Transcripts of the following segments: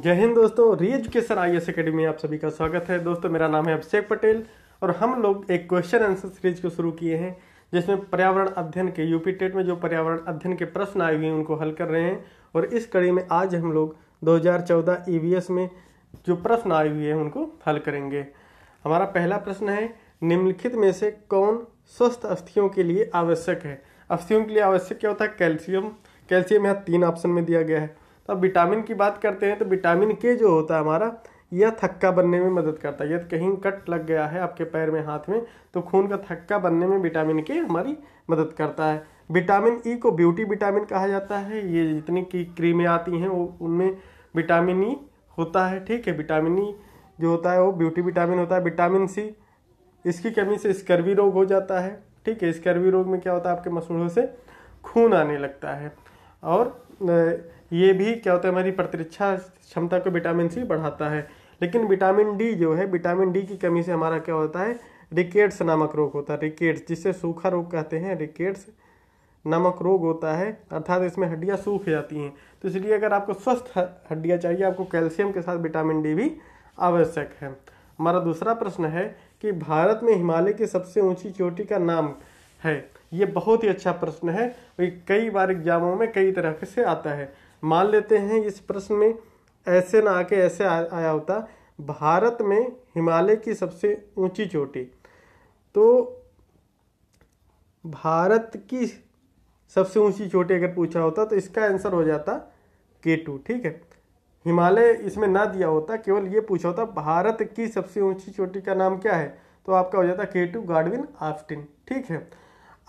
जय हिंद दोस्तों री एजुकेशन आई एस अकेडमी में आप सभी का स्वागत है दोस्तों मेरा नाम है अभिषेक पटेल और हम लोग एक क्वेश्चन आंसर सीरीज को शुरू किए हैं जिसमें पर्यावरण अध्ययन के यूपी टेट में जो पर्यावरण अध्ययन के प्रश्न आए हुए हैं उनको हल कर रहे हैं और इस कड़ी में आज हम लोग 2014 ईवीएस e में जो प्रश्न आए हुए हैं उनको हल करेंगे हमारा पहला प्रश्न है निम्नलिखित में से कौन स्वस्थ अस्थियों के लिए आवश्यक है अस्थियों के लिए आवश्यक क्या होता है कैल्शियम कैल्शियम यहाँ तीन ऑप्शन में दिया गया है तो अब विटामिन की बात करते हैं तो विटामिन के जो होता है हमारा यह थक्का बनने में मदद करता है यदि कहीं कट लग गया है आपके पैर में हाथ में तो खून का थक्का बनने में विटामिन के हमारी मदद करता है विटामिन ई e को ब्यूटी विटामिन कहा जाता है ये जितनी की क्रीमें आती हैं वो उनमें विटामिन ई e होता है ठीक है विटामिन ई e जो होता है वो ब्यूटी विटामिन होता है विटामिन सी इसकी कमी से स्कर्वी रोग हो जाता है ठीक है स्कर्वी रोग में क्या होता है आपके मसूड़ों से खून आने लगता है और ये भी क्या होता है हमारी प्रतिरक्षा क्षमता को विटामिन सी बढ़ाता है लेकिन विटामिन डी जो है विटामिन डी की कमी से हमारा क्या होता है रिकेट्स नामक रोग होता है रिकेट्स जिसे सूखा रोग कहते हैं रिकेट्स नामक रोग होता है अर्थात इसमें हड्डियाँ सूख जाती हैं तो इसलिए अगर आपको स्वस्थ हड्डियाँ चाहिए आपको कैल्शियम के साथ विटामिन डी भी आवश्यक है हमारा दूसरा प्रश्न है कि भारत में हिमालय की सबसे ऊंची चोटी का नाम है ये बहुत ही अच्छा प्रश्न है कई बार एग्जामों में कई तरह से आता है मान लेते हैं इस प्रश्न में ऐसे ना आके ऐसे आया होता भारत में हिमालय की सबसे ऊंची चोटी तो भारत की सबसे ऊंची चोटी अगर पूछा होता तो इसका आंसर हो जाता के टू ठीक है हिमालय इसमें ना दिया होता केवल ये पूछा होता भारत की सबसे ऊंची चोटी का नाम क्या है तो आपका हो जाता के टू गार्डविन आफ्टिन ठीक है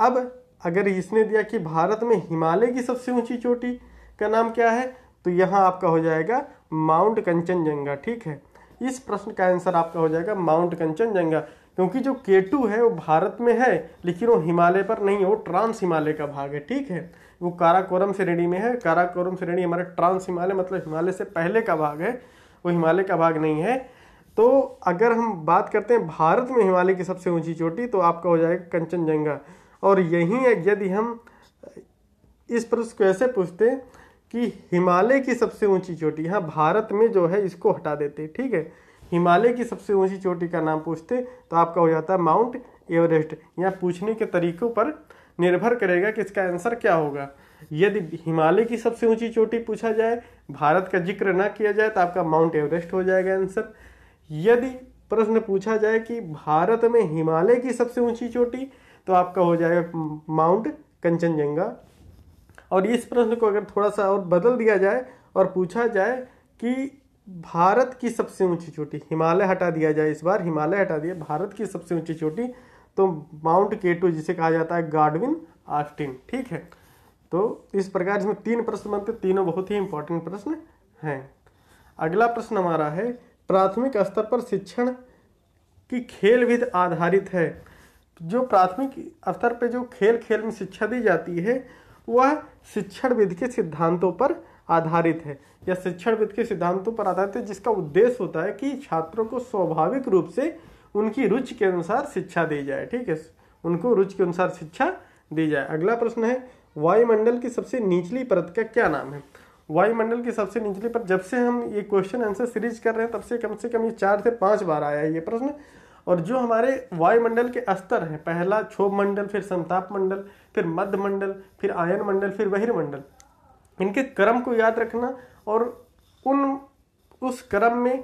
अब अगर इसने दिया कि भारत में हिमालय की सबसे ऊंची चोटी का नाम क्या है तो यहाँ आपका हो जाएगा माउंट कंचनजंगा ठीक है इस प्रश्न का आंसर आपका हो जाएगा माउंट कंचनजंगा क्योंकि जो केटू है वो भारत में है लेकिन वो हिमालय पर नहीं है वो ट्रांस हिमालय का भाग है ठीक है वो काराकोरम श्रेणी में है काराकोरम श्रेणी हमारा ट्रांस हिमालय मतलब हिमालय से पहले का भाग है वो हिमालय का भाग नहीं है तो अगर हम बात करते हैं भारत में हिमालय की सबसे ऊंची चोटी तो आपका हो जाएगा कंचनजंगा और यहीं यदि हम इस प्रश्न को ऐसे पूछते हैं कि हिमालय की सबसे ऊंची चोटी यहाँ भारत में जो है इसको हटा देते ठीक है हिमालय की सबसे ऊंची चोटी का नाम पूछते तो आपका हो जाता है माउंट एवरेस्ट यहाँ पूछने के तरीकों पर निर्भर करेगा कि इसका आंसर क्या होगा यदि हिमालय की सबसे ऊंची चोटी पूछा जाए भारत का जिक्र ना किया जाए तो आपका माउंट एवरेस्ट हो जाएगा आंसर यदि प्रश्न पूछा जाए कि भारत में हिमालय की सबसे ऊंची चोटी तो आपका हो जाएगा माउंट कंचनजंगा और इस प्रश्न को अगर थोड़ा सा और बदल दिया जाए और पूछा जाए कि भारत की सबसे ऊंची चोटी हिमालय हटा दिया जाए इस बार हिमालय हटा दिया भारत की सबसे ऊंची चोटी तो माउंट केटू जिसे कहा जाता है गार्डविन आस्टिन ठीक है तो इस प्रकार इसमें तीन प्रश्न बनते तीनों बहुत ही इंपॉर्टेंट प्रश्न हैं अगला प्रश्न हमारा है प्राथमिक स्तर पर शिक्षण की खेल आधारित है जो प्राथमिक स्तर पर जो खेल खेल में शिक्षा दी जाती है वह शिक्षणविद के सिद्धांतों पर आधारित है या शिक्षणविद के सिद्धांतों पर आधारित है जिसका उद्देश्य होता है कि छात्रों को स्वाभाविक रूप से उनकी रुचि के अनुसार शिक्षा दी जाए ठीक है उनको रुचि के अनुसार शिक्षा दी जाए अगला प्रश्न है वायुमंडल की सबसे निचली परत का क्या नाम है वायुमंडल की सबसे निचली परत जब से हम ये क्वेश्चन आंसर सीरीज कर रहे हैं तब से कम से कम ये चार से पाँच बार आया है ये प्रश्न और जो हमारे वायुमंडल के स्तर हैं पहला क्षोभ मंडल फिर संताप मंडल फिर मध्य मंडल फिर आयन मंडल फिर बहिर्मंडल इनके क्रम को याद रखना और उन उस क्रम में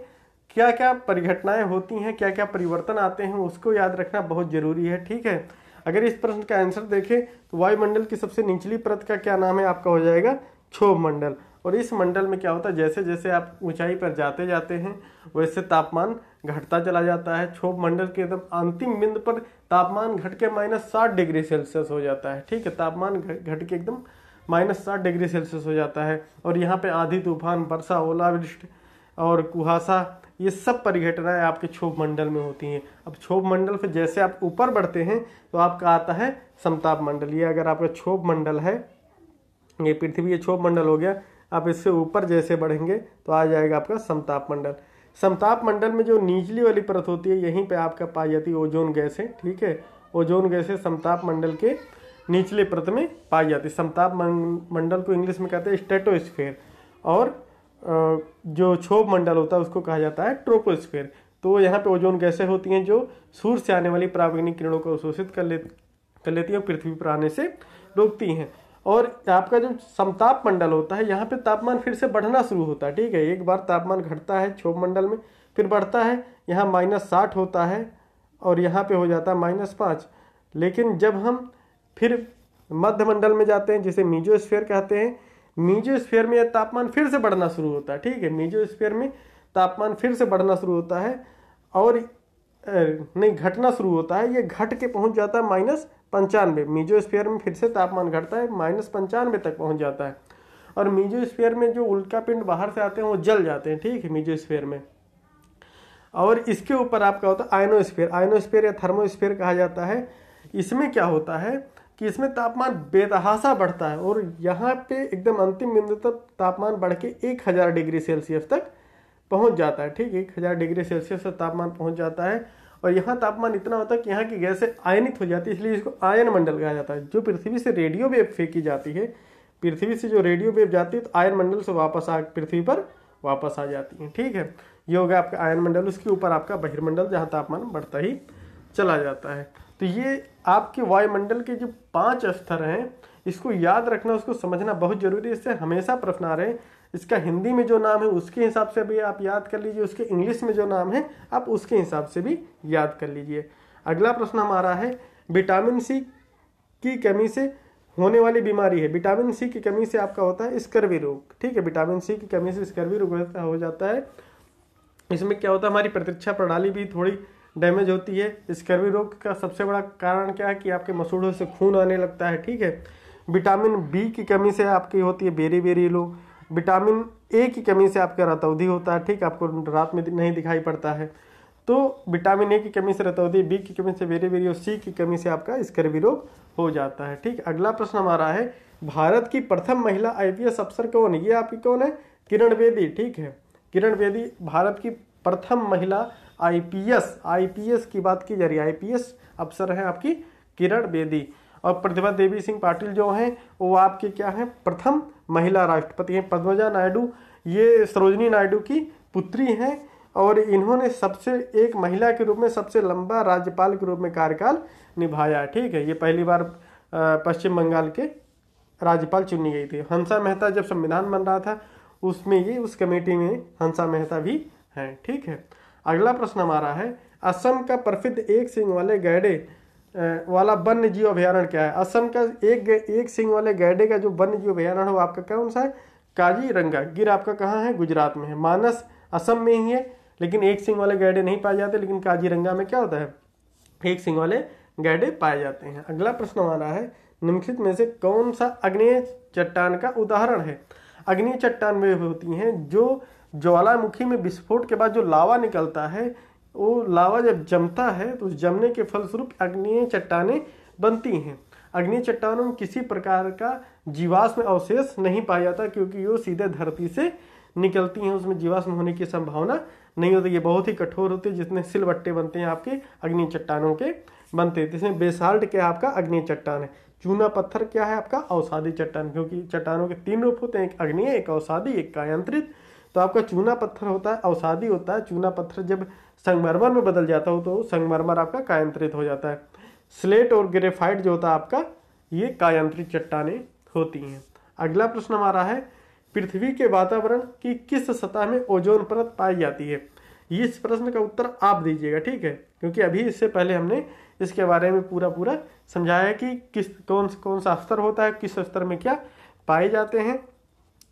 क्या क्या परिघटनाएं होती हैं क्या क्या परिवर्तन आते हैं उसको याद रखना बहुत ज़रूरी है ठीक है अगर इस प्रश्न का आंसर देखें तो वायुमंडल की सबसे निचली परत का क्या नाम है आपका हो जाएगा क्षोभ मंडल और इस मंडल में क्या होता है जैसे जैसे आप ऊंचाई पर जाते जाते हैं वैसे तापमान घटता चला जाता है क्षोभ मंडल के एकदम अंतिम बिंदु पर तापमान घट के माइनस साठ डिग्री सेल्सियस हो जाता है ठीक है तापमान घट के एकदम माइनस साठ डिग्री सेल्सियस हो जाता है और यहाँ पे आधी तूफान वर्षा ओलावृष्टि और कुहासा ये सब परिघटनाएं आपके क्षोभ मंडल में होती हैं अब क्षोभ मंडल से जैसे आप ऊपर बढ़ते हैं तो आपका आता है समताप मंडल ये अगर आपका क्षोभ मंडल है ये पृथ्वी ये क्षोभ मंडल हो गया आप इससे ऊपर जैसे बढ़ेंगे तो आ जाएगा आपका समताप मंडल समताप मंडल में जो निचली वाली परत होती है यहीं पे आपका पाई जाती है ओजोन गैसें ठीक है ओजोन गैसें समताप मंडल के निचले परत में पाई जाती है समताप मंडल को इंग्लिश में कहते हैं स्टेटोस्फेयर और जो क्षोभ मंडल होता है उसको कहा जाता है ट्रोपोस्फेयर तो यहाँ पे ओजोन गैसें होती हैं जो सूर्य से आने वाली प्रावग्निक किरणों को अवशोषित कर ले कर लेती हैं पृथ्वी पर आने से रोकती हैं और आपका जो समताप मंडल होता है यहाँ पे तापमान फिर से बढ़ना शुरू होता है ठीक है एक बार तापमान घटता है क्षोभ मंडल में फिर बढ़ता है यहाँ माइनस साठ होता है और यहाँ पे हो जाता है माइनस पाँच लेकिन जब हम फिर मध्य मंडल में जाते हैं जिसे स्फेयर कहते हैं स्फेयर में यह तापमान फिर से बढ़ना शुरू होता है ठीक है स्फेयर में तापमान फिर से बढ़ना शुरू होता है और नहीं घटना शुरू होता है ये घट के पहुँच जाता है माइनस पंचानवे मीजोस्फीयर में फिर से तापमान घटता है माइनस पंचानवे तक पहुंच जाता है और मीजोस्फीयर में जो उल्का पिंड बाहर से आते हैं वो जल जाते हैं ठीक है मीजोस्फीयर में और इसके ऊपर आपका होता है आयनोस्फीयर आयनोस्फीयर या थर्मोस्फीयर कहा जाता है इसमें क्या होता है कि इसमें तापमान बेतहासा बढ़ता है और यहाँ पे एकदम अंतिम बिंदु तक तापमान बढ़ के एक हज़ार डिग्री सेल्सियस तक पहुँच जाता है ठीक है एक हज़ार डिग्री सेल्सियस तक तापमान पहुँच जाता है और यहाँ तापमान इतना होता है कि यहाँ की गैसें आयनित हो जाती है इसलिए इसको आयन मंडल कहा जाता है जो पृथ्वी से रेडियो वेव फेंकी जाती है पृथ्वी से जो रेडियो वेव जाती है तो आयन मंडल से वापस आ पृथ्वी पर वापस आ जाती है ठीक है ये होगा आपका आयन मंडल उसके ऊपर आपका बहिर्मंडल जहाँ तापमान बढ़ता ही चला जाता है तो ये आपके वायुमंडल के जो पाँच स्तर हैं इसको याद रखना उसको समझना बहुत जरूरी है इससे हमेशा प्रश्न आ रहे हैं इसका हिंदी में जो नाम है उसके हिसाब से भी आप याद कर लीजिए उसके इंग्लिश में जो नाम है आप उसके हिसाब से भी याद कर लीजिए अगला प्रश्न हमारा है विटामिन सी की कमी से होने वाली बीमारी है विटामिन सी की कमी से आपका होता है स्कर्वी रोग ठीक है विटामिन सी की कमी से स्कर्वी रोग हो जाता है इसमें क्या होता है हमारी प्रतिरक्षा प्रणाली भी थोड़ी डैमेज होती है स्कर्वी रोग का सबसे बड़ा कारण क्या है कि आपके मसूड़ों से खून आने लगता है ठीक है विटामिन बी की कमी से आपकी होती है very very low vitamin A की कमी से आपका रतौधी होता है ठीक आपको रात में नहीं दिखाई पड़ता है तो विटामिन ए की कमी से रतौदी बी की कमी से बेरी बेरी और सी की कमी से आपका स्कर्वी रोग हो जाता है ठीक अगला प्रश्न हमारा है भारत की प्रथम महिला आईपीएस अफसर कौन है ये आपकी कौन है किरण बेदी ठीक है किरण बेदी भारत की प्रथम महिला आईपीएस आईपीएस की बात की जा रही है आईपीएस अफसर है आपकी किरण बेदी और प्रतिभा देवी सिंह पाटिल जो हैं वो आपके क्या हैं प्रथम महिला राष्ट्रपति हैं पद्मजा नायडू ये सरोजनी नायडू की पुत्री हैं और इन्होंने सबसे एक महिला के रूप में सबसे लंबा राज्यपाल के रूप में कार्यकाल निभाया ठीक है ये पहली बार पश्चिम बंगाल के राज्यपाल चुनी गई थी हंसा मेहता जब संविधान बन रहा था उसमें ये उस कमेटी में हंसा मेहता भी हैं ठीक है अगला प्रश्न हमारा है असम का प्रसिद्ध एक सिंह वाले गैडे वाला वन्य जीव अभ्यारण क्या है असम का एक एक सिंह वाले गैडे का जो वन्य जीव अभ्यारण है वो आपका कौन सा है काजी रंगा गिर आपका कहाँ है गुजरात में है मानस असम में ही है लेकिन एक सिंह वाले गैडे नहीं पाए जाते लेकिन काजीरंगा में क्या होता है एक सिंह वाले गैडे पाए जाते हैं अगला प्रश्न हमारा है निम्नलिखित में से कौन सा अग्नेय चट्टान का उदाहरण है अग्नि चट्टान वे होती हैं जो ज्वालामुखी में विस्फोट के बाद जो लावा निकलता है वो लावा जब जमता है तो उस जमने के फलस्वरूप अग्निय चट्टाने बनती हैं अग्नि चट्टानों में किसी प्रकार का जीवाश्म अवशेष नहीं पाया जाता क्योंकि वो सीधे धरती से निकलती हैं उसमें जीवाश्म होने की संभावना नहीं होती ये बहुत ही कठोर होती है जिसमें सिलबट्टे बनते हैं आपके अग्नि चट्टानों के बनते हैं जिसमें बेसाल्ट क्या आपका अग्नि चट्टान है चूना पत्थर क्या है आपका अवसादी चट्टान क्योंकि चट्टानों के तीन रूप होते हैं एक अग्नि एक अवसादी एक कायांत्रित तो आपका चूना पत्थर होता है अवसादी होता है चूना पत्थर जब संगमरमर में बदल जाता हो तो संगमरमर आपका कायंत्रित हो जाता है स्लेट और ग्रेफाइट जो होता है आपका ये कायंत्रित चट्टाने होती हैं अगला प्रश्न हमारा है पृथ्वी के वातावरण की किस सतह में ओजोन परत पाई जाती है इस प्रश्न का उत्तर आप दीजिएगा ठीक है क्योंकि अभी इससे पहले हमने इसके बारे में पूरा पूरा समझाया कि किस कौन कौन सा स्तर होता है किस स्तर में क्या पाए जाते हैं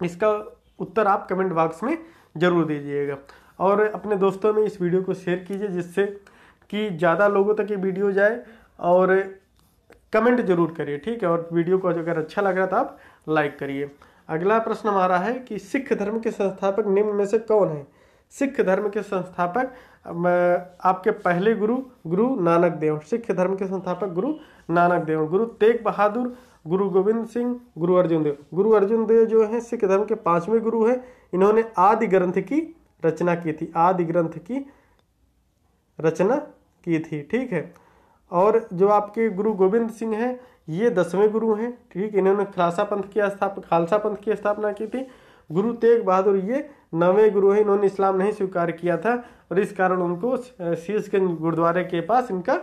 इसका उत्तर आप कमेंट बॉक्स में जरूर दीजिएगा और अपने दोस्तों में इस वीडियो को शेयर कीजिए जिससे कि ज़्यादा लोगों तक ये वीडियो जाए और कमेंट जरूर करिए ठीक है और वीडियो को अगर अच्छा लग रहा है तो आप लाइक करिए अगला प्रश्न हमारा है कि सिख धर्म के संस्थापक निम्न में से कौन है सिख धर्म के संस्थापक आपके पहले गुरु गुरु नानक देव सिख धर्म के संस्थापक गुरु नानक देव गुरु तेग बहादुर गुरु गोविंद सिंह गुरु अर्जुन देव गुरु अर्जुन देव जो हैं सिख धर्म के पांचवें गुरु हैं इन्होंने आदि ग्रंथ की रचना की थी आदि ग्रंथ की रचना की थी ठीक है और जो आपके गुरु गोविंद सिंह हैं ये दसवें गुरु हैं ठीक इन्होंने खालसा पंथ की स्थापना खालसा पंथ की स्थापना की थी गुरु तेग बहादुर ये नवे गुरु हैं इन्होंने इस्लाम नहीं स्वीकार किया था और इस कारण उनको शीर्षगंज गुरुद्वारे के पास इनका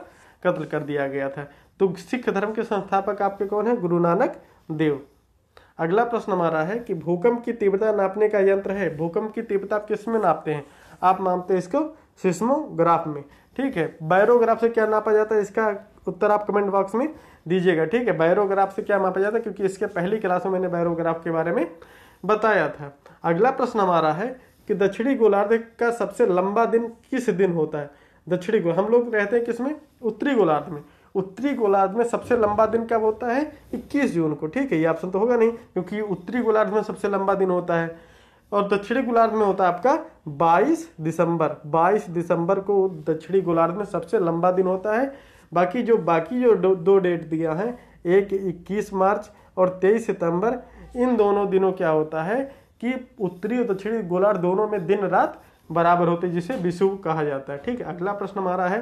कत्ल कर दिया गया था तो सिख धर्म के संस्थापक आपके कौन है गुरु नानक देव अगला प्रश्न हमारा है कि भूकंप की तीव्रता नापने का यंत्र है भूकंप की तीव्रता आप किस में नापते हैं आप मानते हैं इसको सिस्मोग्राफ में ठीक है बायरोग्राफ से क्या नापा जाता है इसका उत्तर आप कमेंट बॉक्स में दीजिएगा ठीक है बायरोग्राफ से क्या मापा जाता है क्योंकि इसके पहली क्लास में मैंने बायरोग्राफ के बारे में बताया था अगला प्रश्न हमारा है कि दक्षिणी गोलार्ध का सबसे लंबा दिन किस दिन होता है दक्षिणी गोल हम लोग रहते हैं किसमें उत्तरी गोलार्ध में उत्तरी गोलार्ध में सबसे लंबा दिन कब होता है 21 जून को ठीक है ये ऑप्शन तो होगा नहीं क्योंकि उत्तरी गोलार्ध में सबसे लंबा दिन होता है और दक्षिणी गोलार्ध में होता है आपका 22 दिसंबर 22 दिसंबर को दक्षिणी गोलार्ध में सबसे लंबा दिन होता है बाकी जो बाकी जो दो, दो डेट दिया है एक इक्कीस मार्च और तेईस सितंबर इन दोनों दिनों क्या होता है कि उत्तरी और दक्षिणी गोलार्ध दोनों में दिन रात बराबर होते जिसे विषु कहा जाता है ठीक है अगला प्रश्न हमारा है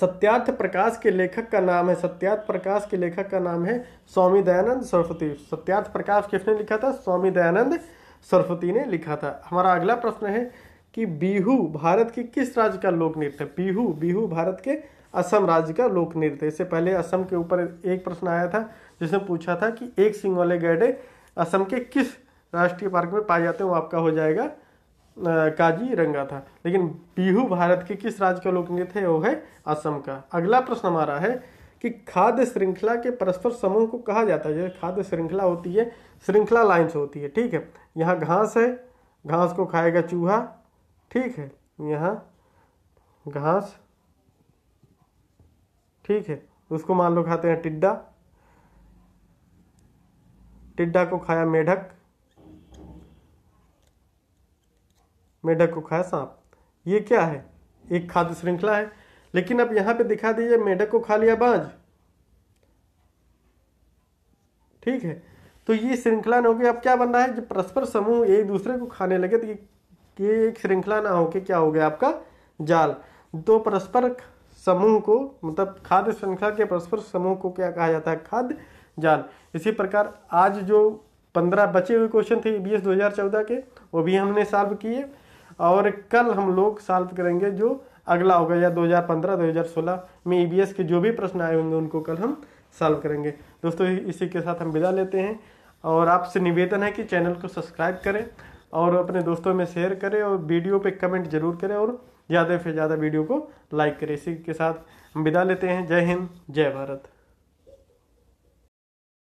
सत्यार्थ प्रकाश के लेखक का नाम है सत्यार्थ प्रकाश के लेखक का नाम है स्वामी दयानंद सरस्वती सत्यार्थ प्रकाश किसने लिखा था स्वामी दयानंद सरस्वती ने लिखा था हमारा अगला प्रश्न है कि बिहू भारत के किस राज्य का लोक नृत्य है बिहू बिहू भारत के असम राज्य का लोक नृत्य इससे पहले असम के ऊपर एक प्रश्न आया था जिसने पूछा था कि एक सिंह वाले गैडे असम के किस राष्ट्रीय पार्क में पाए जाते हैं वो आपका हो जाएगा काजी रंगा था लेकिन बिहू भारत के किस राज्य का लोकनृत्य है वो है असम का अगला प्रश्न हमारा है कि खाद्य श्रृंखला के परस्पर समूह को कहा जाता है जैसे खाद्य श्रृंखला होती है श्रृंखला लाइन्स होती है ठीक है यहाँ घास है घास को खाएगा चूहा ठीक है यहाँ घास ठीक है उसको मान लो खाते हैं टिड्डा टिड्डा को खाया मेढक मेढक को खाया सांप ये क्या है एक खाद्य श्रृंखला है लेकिन अब यहाँ पे दिखा दीजिए मेढक को खा लिया बाज ठीक है तो ये श्रृंखला ना होगी अब क्या बन रहा है जो परस्पर समूह एक दूसरे को खाने लगे तो ये एक श्रृंखला ना होके क्या हो गया आपका जाल तो परस्पर समूह को मतलब खाद्य श्रृंखला के परस्पर समूह को क्या कहा जाता है खाद्य जाल इसी प्रकार आज जो पंद्रह बचे हुए क्वेश्चन थे बी एस दो हजार चौदह के वो भी हमने सॉल्व किए और कल हम लोग सॉल्व करेंगे जो अगला होगा या 2015-2016 में ईबीएस e के जो भी प्रश्न आए होंगे उनको कल हम सॉल्व करेंगे दोस्तों इसी के साथ हम विदा लेते हैं और आपसे निवेदन है कि चैनल को सब्सक्राइब करें और अपने दोस्तों में शेयर करें और वीडियो पे कमेंट जरूर करें और ज़्यादा से ज़्यादा वीडियो को लाइक करें इसी के साथ हम विदा लेते हैं जय हिंद जय भारत